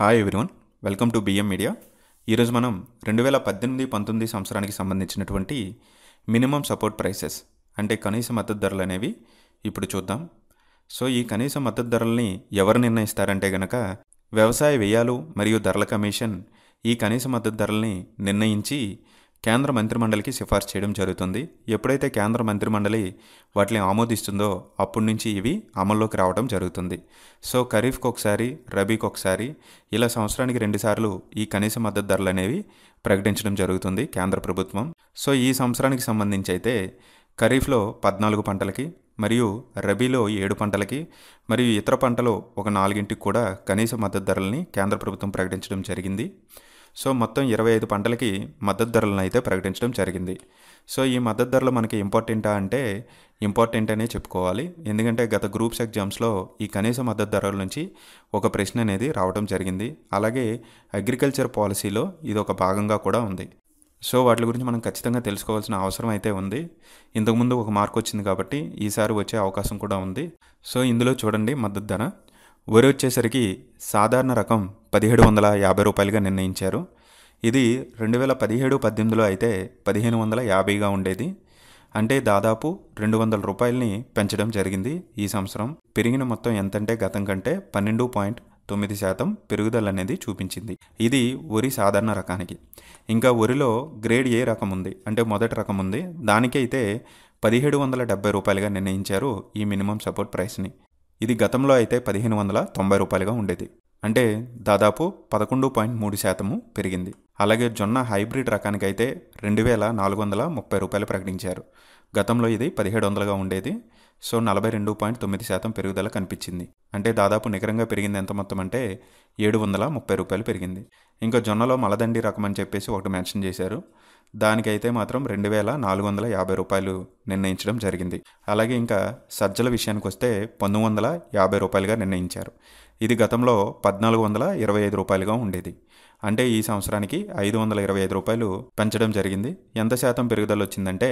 hi everyone welcome to BM media ఈరోజు మనం రెండు వేల పద్దెనిమిది పంతొమ్మిది సంవత్సరానికి సంబంధించినటువంటి మినిమం సపోర్ట్ ప్రైసెస్ అంటే కనీస మద్దతు ధరలు అనేవి ఇప్పుడు చూద్దాం సో ఈ కనీస మద్దతు ధరల్ని ఎవరు నిర్ణయిస్తారంటే గనక వ్యవసాయ వ్యయాలు మరియు ధరల కమిషన్ ఈ కనీస మద్దతు ధరల్ని నిర్ణయించి కేంద్ర మంత్రిమండలికి సిఫార్సు చేయడం జరుగుతుంది ఎప్పుడైతే కేంద్ర మంత్రిమండలి వాటిని ఆమోదిస్తుందో అప్పటి నుంచి ఇవి అమల్లోకి రావడం జరుగుతుంది సో ఖరీఫ్కి ఒకసారి రబీకి ఒకసారి ఇలా సంవత్సరానికి రెండుసార్లు ఈ కనీస మద్దతు ధరలు అనేవి ప్రకటించడం జరుగుతుంది కేంద్ర ప్రభుత్వం సో ఈ సంవత్సరానికి సంబంధించి అయితే ఖరీఫ్లో పద్నాలుగు పంటలకి మరియు రబీలో ఏడు పంటలకి మరియు ఇతర పంటలో ఒక నాలుగింటికి కూడా కనీస మద్దతు ధరలని కేంద్ర ప్రభుత్వం ప్రకటించడం జరిగింది సో మొత్తం ఇరవై ఐదు పంటలకి మద్దతు ధరలను అయితే ప్రకటించడం జరిగింది సో ఈ మద్దతు ధరలు మనకి ఇంపార్టెంటా అంటే ఇంపార్టెంట్ అనే చెప్పుకోవాలి ఎందుకంటే గత గ్రూప్స్ ఎగ్జామ్స్లో ఈ కనీస మద్దతు ధరల నుంచి ఒక ప్రశ్న అనేది రావడం జరిగింది అలాగే అగ్రికల్చర్ పాలసీలో ఇది ఒక భాగంగా కూడా ఉంది సో వాటి గురించి మనం ఖచ్చితంగా తెలుసుకోవాల్సిన అవసరం అయితే ఉంది ఇంతకుముందు ఒక మార్క్ వచ్చింది కాబట్టి ఈసారి వచ్చే అవకాశం కూడా ఉంది సో ఇందులో చూడండి మద్దతు ధర వరి వచ్చేసరికి సాధారణ రకం పదిహేడు వందల యాభై రూపాయలుగా నిర్ణయించారు ఇది రెండు వేల పదిహేడు పద్దెనిమిదిలో అయితే పదిహేను వందల యాభైగా ఉండేది అంటే దాదాపు రెండు వందల రూపాయలని పెంచడం జరిగింది ఈ సంవత్సరం పెరిగిన మొత్తం ఎంతంటే గతం కంటే పన్నెండు పాయింట్ తొమ్మిది శాతం పెరుగుదల అనేది చూపించింది ఇది వరి సాధారణ రకానికి ఇంకా వరిలో గ్రేడ్ ఏ రకం ఉంది అంటే మొదటి రకం ఉంది దానికైతే పదిహేడు వందల డెబ్బై రూపాయలుగా నిర్ణయించారు ఈ మినిమం సపోర్ట్ ప్రైస్ని ఇది గతంలో అయితే పదిహేను వందల తొంభై రూపాయలుగా ఉండేది అంటే దాదాపు పదకొండు పాయింట్ మూడు శాతము పెరిగింది అలాగే జొన్న హైబ్రిడ్ రకానికైతే రెండు వేల నాలుగు వందల ముప్పై రూపాయలు ప్రకటించారు గతంలో ఇది పదిహేడు వందలుగా ఉండేది సో నలభై రెండు పాయింట్ తొమ్మిది శాతం పెరుగుదల కనిపించింది అంటే దాదాపు నికరంగా పెరిగింది ఎంత మొత్తం అంటే ఏడు వందల ముప్పై రూపాయలు పెరిగింది ఇంకా జొన్నలో మలదండి రకం అని చెప్పేసి ఒకటి మెన్షన్ చేశారు దానికైతే మాత్రం రెండు వేల నాలుగు వందల యాభై రూపాయలు నిర్ణయించడం జరిగింది అలాగే ఇంకా సజ్జల విషయానికి వస్తే పంతొమ్మిది వందల యాభై రూపాయలుగా నిర్ణయించారు ఇది గతంలో పద్నాలుగు వందల ఇరవై ఐదు రూపాయలుగా ఉండేది అంటే ఈ సంవత్సరానికి ఐదు వందల ఇరవై ఐదు రూపాయలు పెంచడం జరిగింది ఎంత శాతం పెరుగుదల వచ్చిందంటే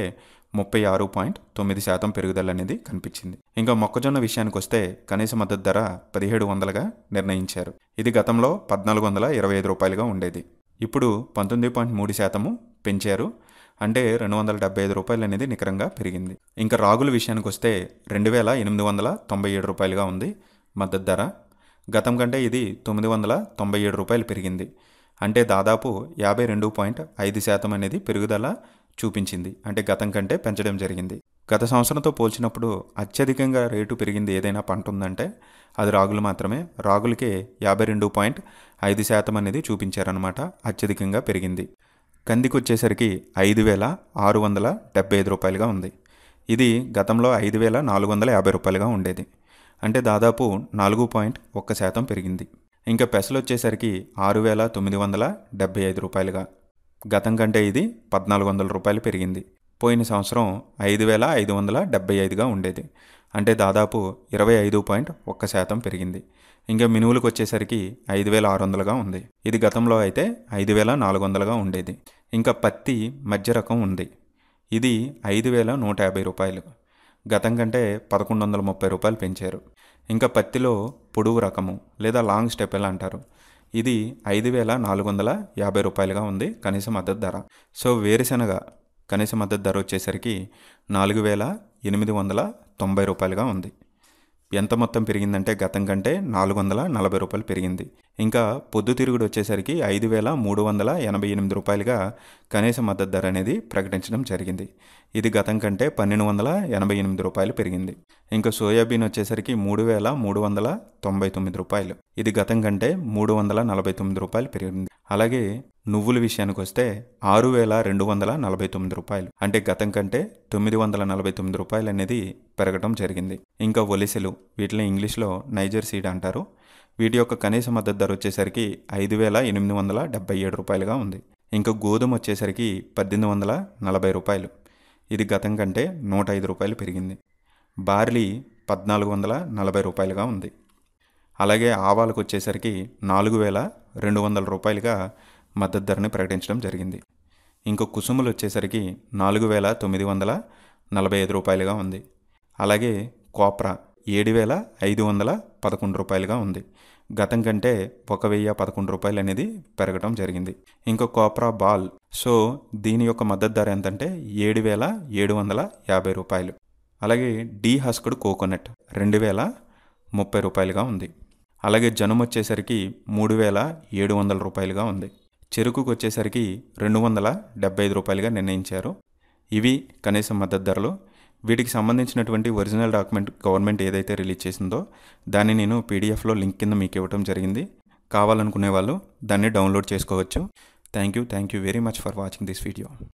ముప్పై ఆరు పాయింట్ తొమ్మిది శాతం పెరుగుదల అనేది కనిపించింది ఇంకా మొక్కజొన్న విషయానికి వస్తే కనీస మద్దతు ధర పదిహేడు వందలుగా నిర్ణయించారు ఇది గతంలో పద్నాలుగు వందల ఇరవై ఐదు రూపాయలుగా ఉండేది ఇప్పుడు పంతొమ్మిది పాయింట్ మూడు శాతము పెంచారు అంటే రెండు వందల డెబ్బై ఐదు రూపాయలు అనేది నికరంగా పెరిగింది ఇంకా రాగుల విషయానికి వస్తే రెండు వేల ఎనిమిది వందల తొంభై ఏడు రూపాయలుగా ఉంది మద్దతు ధర గతం కంటే ఇది తొమ్మిది వందల తొంభై ఏడు రూపాయలు పెరిగింది అంటే దాదాపు యాభై రెండు పాయింట్ ఐదు శాతం అనేది పెరుగుదల చూపించింది అంటే గతం కంటే పెంచడం జరిగింది గత సంవత్సరంతో పోల్చినప్పుడు అత్యధికంగా రేటు పెరిగింది ఏదైనా పంట ఉందంటే అది రాగులు మాత్రమే రాగులకే యాభై రెండు పాయింట్ ఐదు శాతం అనేది చూపించారనమాట అత్యధికంగా పెరిగింది కందికి వచ్చేసరికి ఐదు వేల ఆరు వందల డెబ్బై ఐదు రూపాయలుగా ఉంది ఇది గతంలో ఐదు వేల నాలుగు వందల యాభై రూపాయలుగా ఉండేది అంటే దాదాపు నాలుగు పాయింట్ ఒక్క శాతం పెరిగింది ఇంకా పెసలు వచ్చేసరికి ఆరు వేల తొమ్మిది వందల డెబ్బై ఐదు రూపాయలుగా గతం కంటే ఇది పద్నాలుగు వందల రూపాయలు పెరిగింది పోయిన సంవత్సరం ఐదు వేల ఐదు వందల డెబ్బై ఐదుగా ఉండేది అంటే దాదాపు ఇరవై ఐదు పాయింట్ ఒక్క శాతం పెరిగింది ఇంకా మినువులకు వచ్చేసరికి ఐదు వేల ఆరు వందలుగా ఉంది ఇది గతంలో అయితే ఐదు వేల నాలుగు వందలుగా ఉండేది ఇంకా పత్తి మధ్య రకం ఉంది ఇది ఐదు వేల నూట యాభై రూపాయలు గతం కంటే పదకొండు వందల ముప్పై రూపాయలు పెంచారు ఇంకా పత్తిలో పొడువు రకము లేదా లాంగ్ స్టెపెల్ అంటారు ఇది ఐదు వేల నాలుగు వందల యాభై రూపాయలుగా ఉంది కనీస మద్దతు ధర సో వేరుశనగ కనీస మద్దతు ధర వచ్చేసరికి నాలుగు వేల ఎనిమిది వందల తొంభై రూపాయలుగా ఉంది ఎంత మొత్తం పెరిగిందంటే గతం కంటే నాలుగు వందల నలభై రూపాయలు పెరిగింది ఇంకా పొద్దుతిరుగుడు వచ్చేసరికి ఐదు వేల మూడు వందల ఎనభై ఎనిమిది రూపాయలుగా కనీస మద్దతు ధర అనేది ప్రకటించడం జరిగింది ఇది గతం కంటే పన్నెండు వందల ఎనభై ఎనిమిది రూపాయలు పెరిగింది ఇంకా సోయాబీన్ వచ్చేసరికి మూడు వేల మూడు వందల తొంభై తొమ్మిది రూపాయలు ఇది గతం కంటే మూడు వందల నలభై తొమ్మిది రూపాయలు పెరిగింది అలాగే నువ్వుల విషయానికి వస్తే ఆరు వేల రెండు వందల నలభై తొమ్మిది రూపాయలు అంటే గతం కంటే తొమ్మిది వందల నలభై తొమ్మిది రూపాయలు అనేది పెరగడం జరిగింది ఇంకా ఒలిసెలు వీటిని ఇంగ్లీష్లో నైజర్ సీడ్ అంటారు వీటి యొక్క కనీస మద్దతు ధర వచ్చేసరికి ఐదు వేల ఎనిమిది వందల డెబ్బై ఏడు రూపాయలుగా ఉంది ఇంకా గోధుమ వచ్చేసరికి పద్దెనిమిది వందల నలభై రూపాయలు ఇది గతం కంటే నూట ఐదు రూపాయలు పెరిగింది బార్లీ పద్నాలుగు వందల నలభై రూపాయలుగా ఉంది అలాగే ఆవాలకు వచ్చేసరికి నాలుగు వేల రెండు వందల రూపాయలుగా మద్దతు ధరను ప్రకటించడం జరిగింది ఇంకా కుసుములు వచ్చేసరికి నాలుగు వేల తొమ్మిది వందల నలభై ఐదు రూపాయలుగా ఉంది అలాగే కోప్రా ఏడు వేల ఐదు వందల పదకొండు రూపాయలుగా ఉంది గతం కంటే ఒక వెయ్యి పదకొండు రూపాయలు అనేది పెరగడం జరిగింది ఇంకా కోప్రా బాల్ సో దీని యొక్క మద్దతు ధర ఎంతంటే ఏడు వేల ఏడు వందల యాభై రూపాయలు అలాగే డీ హస్క్డ్ కోకోనట్ రెండు వేల ముప్పై రూపాయలుగా ఉంది అలాగే జనుము వచ్చేసరికి మూడు వేల ఏడు వందల రూపాయలుగా ఉంది చెరుకుకు వచ్చేసరికి రెండు వందల డెబ్బై ఐదు రూపాయలుగా నిర్ణయించారు ఇవి కనీస మద్దతు ధరలు వీటికి సంబంధించినటువంటి ఒరిజినల్ డాక్యుమెంట్ గవర్నమెంట్ ఏదైతే రిలీజ్ చేసిందో దాన్ని నేను పీడిఎఫ్లో లింక్ కింద మీకు ఇవ్వడం జరిగింది కావాలనుకునే వాళ్ళు దాన్ని డౌన్లోడ్ చేసుకోవచ్చు thank you thank you very much for watching this video